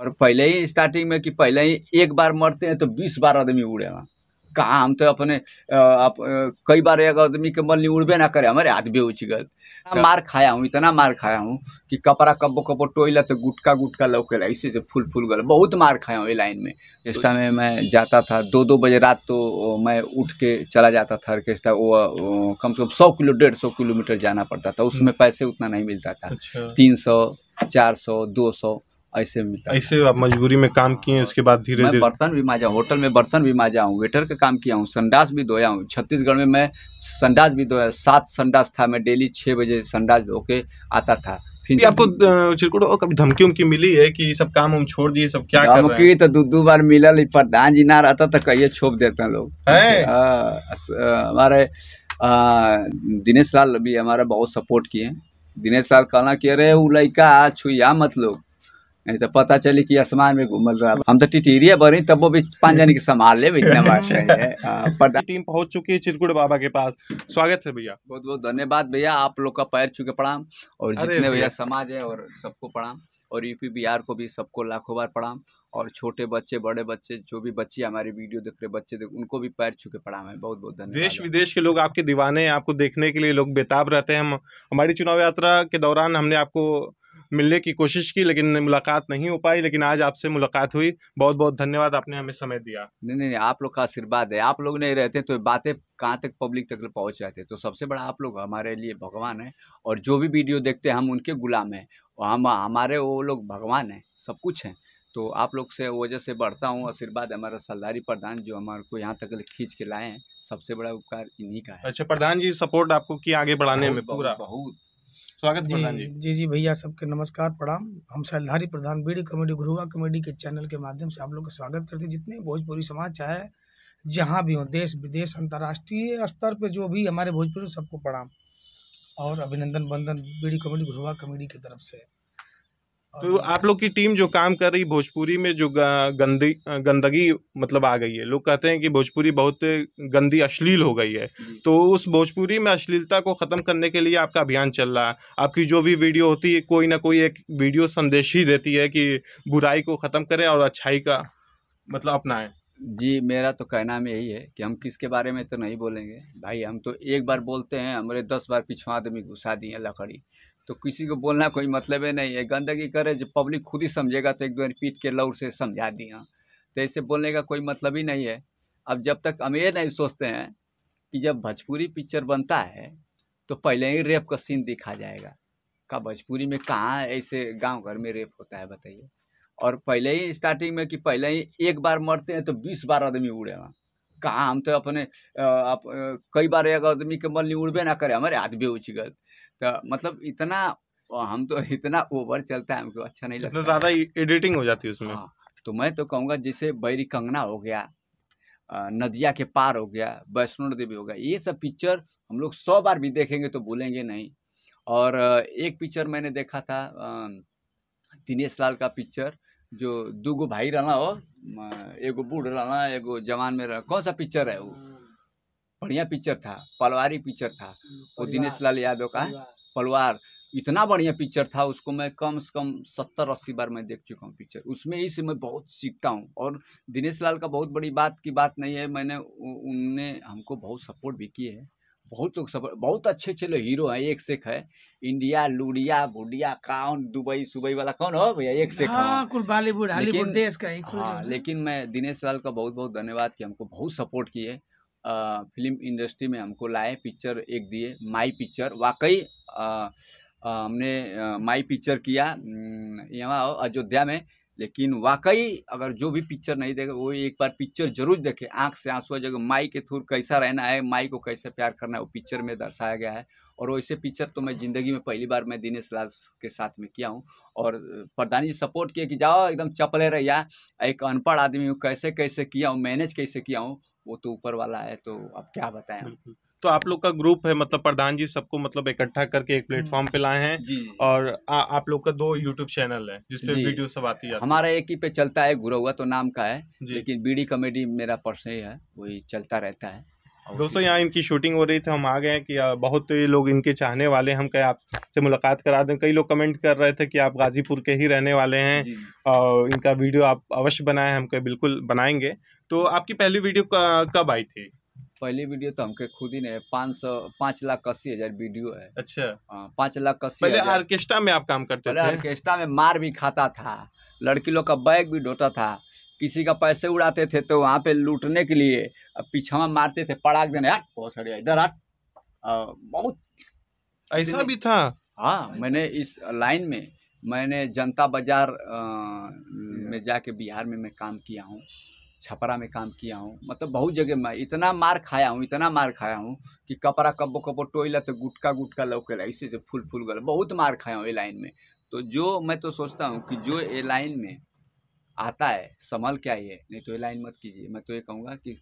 और पहले ही स्टार्टिंग में कि पहले ही एक बार मरते हैं तो बीस बार आदमी उड़ेगा कहाँ हम तो अपने आप कई बार एक आदमी के मल नहीं उड़बे ना करे हमारे हाथ भी उच गए हाँ। मार खाया हूँ इतना मार खाया हूँ कि कपड़ा कब्बो कब्बो टोइला तो गुटका गुटका ला इसी से फूल फूल गल बहुत मार खाया हूँ ये लाइन में ऑर्केस्ट्रा तो में मैं जाता था दो दो बजे रात तो मैं उठ के चला जाता था ऑर्केस्ट्रा वो कम से कम सौ किलो डेढ़ सौ किलोमीटर जाना पड़ता था उसमें हम्म। पैसे उतना नहीं मिलता था अच्छा। तीन सौ चार सौ दो सौ ऐसे मिलता ऐसे आप मजबूरी में काम किए उसके बाद धीरे धीरे बर्तन भी माजा होटल में बर्तन भी माजा हूँ वेटर का काम किया हूँ संडास भी धोया हूँ छत्तीसगढ़ में मैं संडास भी धोया सात संडास था मैं डेली छः बजे संडास धो के आता था फिर आपको चिरकुटो कभी धमकी उमकी मिली है कि सब काम हम छोड़ दिए सब क्या कर रहे हैं तो दो दो बार मिलल प्रधान जी ना रहता तो कहिए छोप देते हैं लोग हमारे दिनेश लाल भी हमारा बहुत सपोर्ट किए दिनेश लाल कहना कि अरे वो लड़का छुया मत लोग नहीं तो पता चले कि आसमान में घूमल रहा हम तो टिटिरिया बनी तब वो भी पांच जाने की संभाल ले इतना बात हाँ, टीम पहुंच चुकी है चिरकुट बाबा के पास स्वागत है भैया बहुत बहुत धन्यवाद भैया आप लोग का पैर चुके प्रणाम और जितने भैया समाज है और सबको प्रणाम और यूपी बिहार को भी सबको लाखों बार प्रणाम और छोटे बच्चे बड़े बच्चे जो भी बच्चे हमारी वीडियो देख रहे बच्चे देख उनको भी पैर छू के पढ़ा है बहुत बहुत धन्यवाद देश विदेश के लोग आपके दीवाने हैं आपको देखने के लिए लोग बेताब रहते हैं हम हमारी चुनाव यात्रा के दौरान हमने आपको मिलने की कोशिश की लेकिन मुलाकात नहीं हो पाई लेकिन आज आपसे मुलाकात हुई बहुत बहुत धन्यवाद आपने हमें समय दिया नहीं नहीं नहीं आप लोग का आशीर्वाद है आप लोग नहीं रहते तो बातें कहाँ तक पब्लिक तक पहुँच जाते तो सबसे बड़ा आप लोग हमारे लिए भगवान है और जो भी वीडियो देखते हैं हम उनके गुलाम हैं और हम हमारे वो लोग भगवान हैं सब कुछ हैं तो आप लोग से वजह से बढ़ता हूँ आशीर्वाद हमारा सरदारी प्रधान जो हमारे को यहाँ तक खींच के लाए हैं सबसे बड़ा उपकार इन्हीं का है अच्छा प्रधान जी सपोर्ट आपको कि आगे बढ़ाने बहुत, में पूरा बहुत, बहुत स्वागत जी प्रधान जी जी जी भैया सबके नमस्कार प्रणाम हम शैलधारी प्रधान बीड़ी कॉमेडी गुरुआ कॉमेडी के चैनल के माध्यम से आप लोग का स्वागत करते हैं जितने भोजपुरी समाज चाहे जहाँ भी हों देश विदेश अंतर्राष्ट्रीय स्तर पर जो भी हमारे भोजपुरी सबको प्रणाम और अभिनंदन बंदन बीड़ी कॉमेडी गुरुआ कॉमेडी की तरफ से तो आप लोग की टीम जो काम कर रही भोजपुरी में जो गंदी गंदगी मतलब आ गई है लोग कहते हैं कि भोजपुरी बहुत गंदी अश्लील हो गई है तो उस भोजपुरी में अश्लीलता को ख़त्म करने के लिए आपका अभियान चल रहा है आपकी जो भी वीडियो होती है कोई ना कोई एक वीडियो संदेश ही देती है कि बुराई को ख़त्म करें और अच्छाई का मतलब अपनाएं जी मेरा तो कहना में यही है कि हम किसके बारे में तो नहीं बोलेंगे भाई हम तो एक बार बोलते हैं हमारे दस बार पिछवा आदमी घुसा दिए लकड़ी तो किसी को बोलना कोई मतलब ही नहीं है गंदगी करे जो पब्लिक खुद ही समझेगा तो एक दो पीट के लौर से समझा दिया तो ऐसे बोलने का कोई मतलब ही नहीं है अब जब तक हम ये नहीं सोचते हैं कि जब भोजपुरी पिक्चर बनता है तो पहले ही रेप का सीन दिखा जाएगा का भोजपुरी में कहाँ ऐसे गांव घर में रेप होता है बताइए और पहले ही स्टार्टिंग में कि पहले ही एक बार मरते हैं तो बीस बार आदमी उड़े वहाँ कहाँ हम तो अपने आप, कई बार एक आदमी के मल नहीं उड़बे ना करे हमारे हाथ उछ गए तो मतलब इतना हम तो इतना ओवर चलता है हमको अच्छा नहीं लगता ज़्यादा एडिटिंग हो जाती है उसमें हाँ, तो मैं तो कहूँगा जैसे बैरी कंगना हो गया नदिया के पार हो गया वैष्णो देवी हो गया ये सब पिक्चर हम लोग सौ बार भी देखेंगे तो भूलेंगे नहीं और एक पिक्चर मैंने देखा था दिनेश लाल का पिक्चर जो गो भाई रहना हो एगो बूढ़ रहना एगो जवान में रहना कौन सा पिक्चर है वो बढ़िया पिक्चर था पलवारी पिक्चर था हम्म, वो दिनेश लाल यादव का पलवार इतना बढ़िया पिक्चर था उसको मैं कम से कम सत्तर अस्सी बार मैं देख चुका हूँ पिक्चर उसमें ही से मैं बहुत सीखता हूँ और दिनेश लाल का बहुत बड़ी बात की बात नहीं है मैंने उनने हमको बहुत सपोर्ट भी किए है बहुत लोग सपोर्ट बहुत अच्छे अच्छे लोग हीरो हैं एक से एक है इंडिया लुड़िया भुडिया कौन दुबई सुबई वाला कौन हो भैया एक से हाँ, बॉलीवुड देश का ही हाँ, लेकिन मैं दिनेश लाल का बहुत बहुत धन्यवाद कि हमको बहुत सपोर्ट किए फिल्म इंडस्ट्री में हमको लाए पिक्चर एक दिए माई पिक्चर वाकई हमने माई पिक्चर किया यहाँ अयोध्या में लेकिन वाकई अगर जो भी पिक्चर नहीं देखे वो एक बार पिक्चर जरूर देखे आंख से आंसू आ जाएगा माई के थ्रू कैसा रहना है माई को कैसे प्यार करना है वो पिक्चर में दर्शाया गया है और वैसे पिक्चर तो मैं ज़िंदगी में पहली बार मैं दिनेश लाल के साथ में किया हूँ और प्रधान जी सपोर्ट किए कि जाओ एकदम चपले रहिया एक अनपढ़ आदमी हूँ कैसे कैसे किया हूँ मैनेज कैसे किया हूँ वो तो ऊपर वाला है तो अब क्या बताए तो आप लोग का ग्रुप है मतलब प्रधान जी सबको मतलब इकट्ठा करके एक हम्म। प्लेटफॉर्म पे लाए हैं और आ, आप लोग का दो यूट्यूब चैनल है जिसपे वीडियो सब आती है हमारा एक ही पे चलता है गुरुआ तो नाम का है लेकिन बीडी कॉमेडी मेरा पर्सन है वही चलता रहता है दोस्तों यहाँ इनकी शूटिंग हो रही थी हम आ गए हैं कि बहुत लोग इनके चाहने वाले हम कहीं आपसे मुलाकात करा दें कई लोग कमेंट कर रहे थे कि आप गाजीपुर के ही रहने वाले हैं और इनका वीडियो आप अवश्य बनाएं हम कहीं बिल्कुल बनाएंगे तो आपकी पहली वीडियो कब आई थी पहली वीडियो तो हमके खुद ही नहीं पाँच सौ पाँच लाख अस्सी हजार वीडियो है अच्छा हाँ, पाँच लाख अस्सी पहले ऑर्केस्ट्रा में आप काम करते थे ऑर्केस्ट्रा में मार भी खाता था लड़की लोग का बैग भी ढोता था किसी का पैसे उड़ाते थे तो वहाँ पे लूटने के लिए पीछा मारते थे पड़ाक देने हट बहुत सारे इधर हट बहुत ऐसा भी था हाँ मैंने इस लाइन में मैंने जनता बाजार में जाके बिहार में मैं काम किया हूँ छपरा में काम किया हूँ मतलब बहुत जगह मैं इतना मार खाया हूँ इतना मार खाया हूँ कि कपड़ा कब्बो कब्बो टोईला तो गुटका गुटका लौके ऐसे से फूल फूल गल बहुत मार खाया हूँ ये लाइन में तो जो मैं तो सोचता हूँ कि जो ये लाइन में आता है संभल के है नहीं तो ये लाइन मत कीजिए मैं तो ये कहूँगा कि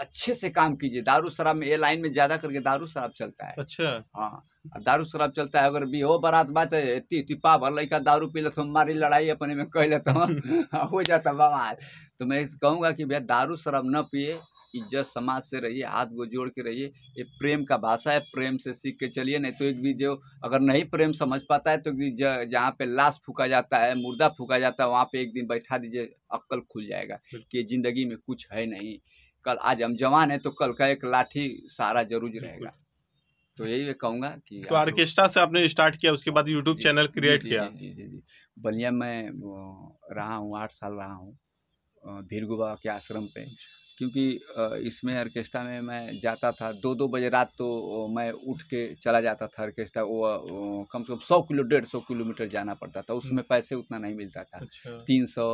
अच्छे से काम कीजिए दारू शराब में ये लाइन में ज्यादा करके दारू शराब चलता है अच्छा हाँ दारू शराब चलता है अगर भी हो बारात बात है तिपा भर लड़का दारू पी लेते तो मारी लड़ाई अपने में कह हूँ हो जाता बवाल तो मैं कहूँगा कि भैया दारू शराब न पिए इज्जत समाज से रहिए हाथ को जोड़ के रहिए ये प्रेम का भाषा है प्रेम से सीख के चलिए नहीं तो एक भी जो अगर नहीं प्रेम समझ पाता है तो जहाँ पे लाश फूका जाता है मुर्दा फूका जाता है वहाँ पे एक दिन बैठा दीजिए अक्कल खुल जाएगा कि जिंदगी में कुछ है नहीं कल आज हम जवान है तो कल का एक लाठी सारा जरूर रहेगा तो यही मैं कहूँगा कि तो आर्केस्ट्रा से आपने स्टार्ट किया उसके बाद यूट्यूब चैनल क्रिएट किया जी जी जी बलिया में रहा हूँ आठ साल रहा हूँ भीरगु बाबा के आश्रम पे क्योंकि इसमें आर्केस्ट्रा में मैं जाता था दो दो बजे रात तो मैं उठ के चला जाता था आर्केस्ट्रा वो कम से कम सौ किलो डेढ़ सौ किलोमीटर जाना पड़ता था उसमें हम्म। पैसे उतना नहीं मिलता था अच्छा। तीन सौ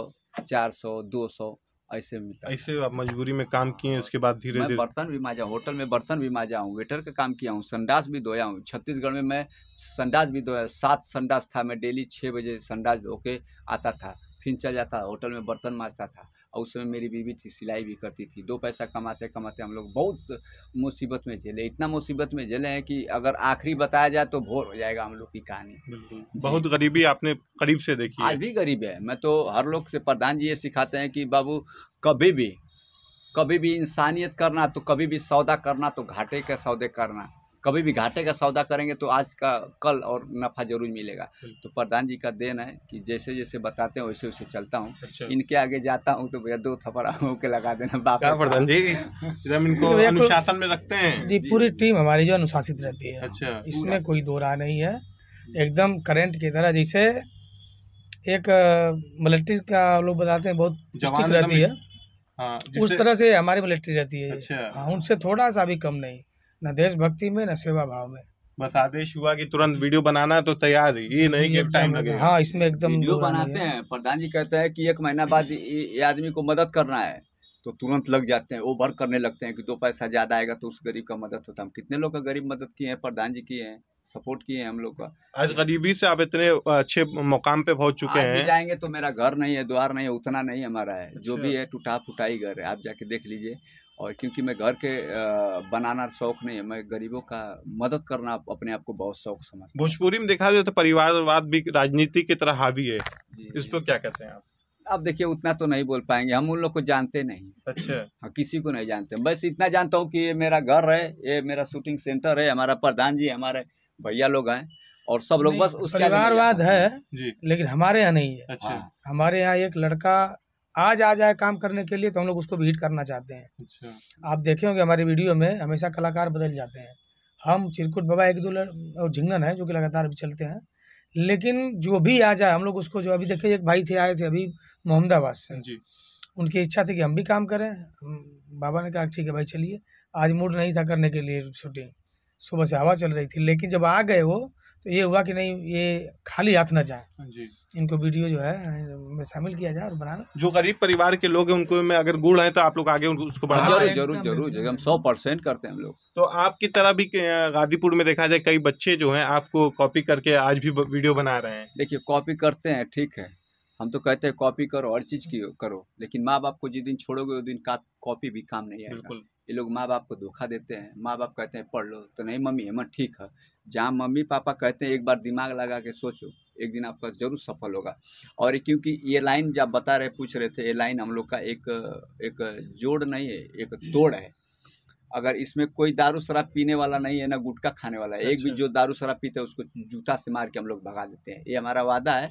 चार सौ दो सौ ऐसे मिलता ऐसे आप मजबूरी में काम किए उसके बाद धीरे धीरे बर्तन भी माजा होटल में बर्तन भी माजा हूँ वेटर का काम किया हूँ संडास भी धोया हूँ छत्तीसगढ़ में मैं संडास भी धोया सात संडास था मैं डेली छः बजे संडास धो के आता था फिर चल जाता होटल में बर्तन माजता था और उस समय मेरी बीवी थी सिलाई भी करती थी दो पैसा कमाते कमाते हम लोग बहुत मुसीबत में झेले इतना मुसीबत में झेले हैं कि अगर आखिरी बताया जाए तो भोर हो जाएगा हम लोग की कहानी बहुत गरीबी आपने करीब से देखी आज भी गरीब है मैं तो हर लोग से प्रधान जी ये सिखाते हैं कि बाबू कभी भी कभी भी इंसानियत करना तो कभी भी सौदा करना तो घाटे के सौदे करना कभी भी घाटे का सौदा करेंगे तो आज का कल और नफ़ा जरूर मिलेगा तो प्रधान जी का देन है कि जैसे जैसे बताते हैं वैसे वैसे चलता हूँ अच्छा। इनके आगे जाता हूँ तो भैया दो थपड़ा होके लगा देना बाप प्रधान जी हम इनको अनुशासन में रखते हैं जी पूरी टीम हमारी जो अनुशासित रहती है अच्छा इसमें कोई दो राह नहीं है एकदम करेंट की तरह जैसे एक मिलिट्री का लोग बताते हैं बहुत रहती है हाँ, उस तरह से हमारी मिलिट्री रहती है अच्छा। हाँ, उनसे थोड़ा सा भी कम नहीं न देशभक्ति में न सेवा भाव में बस आदेश हुआ कि तुरंत वीडियो बनाना तो तैयार ये नहीं कि टाइम लगे हाँ इसमें एकदम वीडियो बनाते हैं प्रधान जी कहते हैं कि एक महीना बाद ये आदमी को मदद करना है तो तुरंत लग जाते हैं वो वर्क करने लगते हैं कि दो पैसा ज़्यादा आएगा तो उस गरीब का मदद होता है हम कितने लोग का गरीब मदद किए हैं प्रधान जी किए हैं सपोर्ट किए हैं हम लोग का आज गरीबी से आप इतने अच्छे मुकाम पे पहुंच चुके हैं जाएंगे तो मेरा घर नहीं है द्वार नहीं है उतना नहीं हमारा है जो अच्छा। भी है टूटा फूटा ही घर है आप जाके देख लीजिए और क्योंकि मैं घर के बनाना शौक नहीं है मैं गरीबों का मदद करना अपने आप को बहुत शौक समझता भोजपुरी में देखा जाए तो परिवारवाद भी राजनीति की तरह हावी है पर क्या कहते हैं आप अब देखिए उतना तो नहीं बोल पाएंगे हम उन लोग को जानते नहीं अच्छा हाँ किसी को नहीं जानते बस इतना जानता हूँ कि ये मेरा घर है ये मेरा शूटिंग सेंटर है हमारा प्रधान जी हमारे भैया लोग हैं और सब लोग बस उस परिवारवाद है जी लेकिन हमारे यहाँ नहीं है अच्छा हाँ। हमारे यहाँ एक लड़का आज आ जाए काम करने के लिए तो हम लोग उसको भी हिट करना चाहते हैं अच्छा। आप देखे होंगे हमारे वीडियो में हमेशा कलाकार बदल जाते हैं हम चिरकुट बाबा एक दो और झिंगन है जो कि लगातार अभी चलते हैं लेकिन जो भी आ जाए हम लोग उसको जो अभी देखे एक भाई थे आए थे अभी मोहम्मदाबाद से जी उनकी इच्छा थी कि हम भी काम करें बाबा ने कहा ठीक है भाई चलिए आज मूड नहीं था करने के लिए शूटिंग सुबह से हवा चल रही थी लेकिन जब आ गए वो तो ये हुआ कि नहीं ये खाली हाथ ना जाए हाँ जी इनको वीडियो जो है में शामिल किया जाए और बनाना जो गरीब परिवार के लोग हैं उनको में अगर गुड़ है तो आप लोग आगे उनको उसको बढ़ा हाँ, जरूर जरूर जरूर हम सौ परसेंट करते हैं हम लोग तो आपकी तरह भी गादीपुर में देखा जाए कई बच्चे जो हैं आपको कॉपी करके आज भी वीडियो बना रहे हैं देखिए कॉपी करते हैं ठीक है हम तो कहते हैं कॉपी करो हर चीज़ की करो लेकिन माँ बाप को जिस दिन छोड़ोगे उस दिन का कॉपी भी काम नहीं आएगा ये लोग माँ बाप को धोखा देते हैं माँ बाप कहते हैं पढ़ लो तो नहीं मम्मी हेमंत ठीक है जहाँ मम्मी पापा कहते हैं एक बार दिमाग लगा के सोचो एक दिन आपका जरूर सफल होगा और क्योंकि ये लाइन जब बता रहे पूछ रहे थे ये लाइन हम लोग का एक एक जोड़ नहीं है एक तोड़ है अगर इसमें कोई दारू शराब पीने वाला नहीं है ना गुटखा खाने वाला है अच्छा। एक भी अच्छा। जो दारू शराब पीते हैं उसको जूता से मार के हम लोग भगा देते हैं ये हमारा वादा है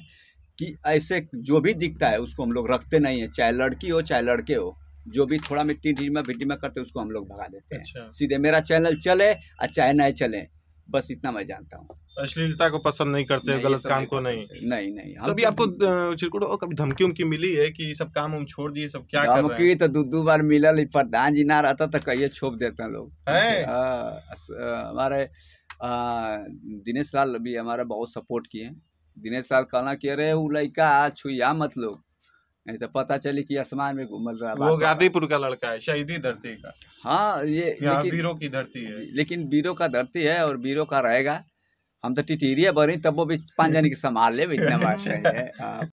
कि ऐसे जो भी दिखता है उसको हम लोग रखते नहीं है चाहे लड़की हो चाहे लड़के हो जो भी थोड़ा मिट्टी भिट्टी में करते उसको हम लोग भगा देते हैं अच्छा। सीधे मेरा चैनल चले और चाहे न चले बस इतना मैं जानता हूँ अश्लीलता को पसंद नहीं करते नहीं, गलत काम को नहीं नहीं नहीं हम तो, तो आपको चिरकुट कभी धमकी उमकी मिली है कि सब काम हम छोड़ दिए सब क्या कर रहे हैं तो दो दो बार ली प्रधान जी ना रहता तो कहिए छोप देते हैं लोग हाँ, हमारे दिनेश लाल भी हमारा बहुत सपोर्ट किए दिनेश लाल कहना कि अरे वो लड़का छुया मत लोग नहीं तो पता चले कि आसमान में घूमल रहा वो गादीपुर का लड़का है शहीदी धरती का हाँ ये बीरो की धरती है लेकिन बीरो का धरती है और बीरो का रहेगा हम तो टिटीरिया बरी तब वो भी पांच जन की संभाल ले इतना बात है हाँ।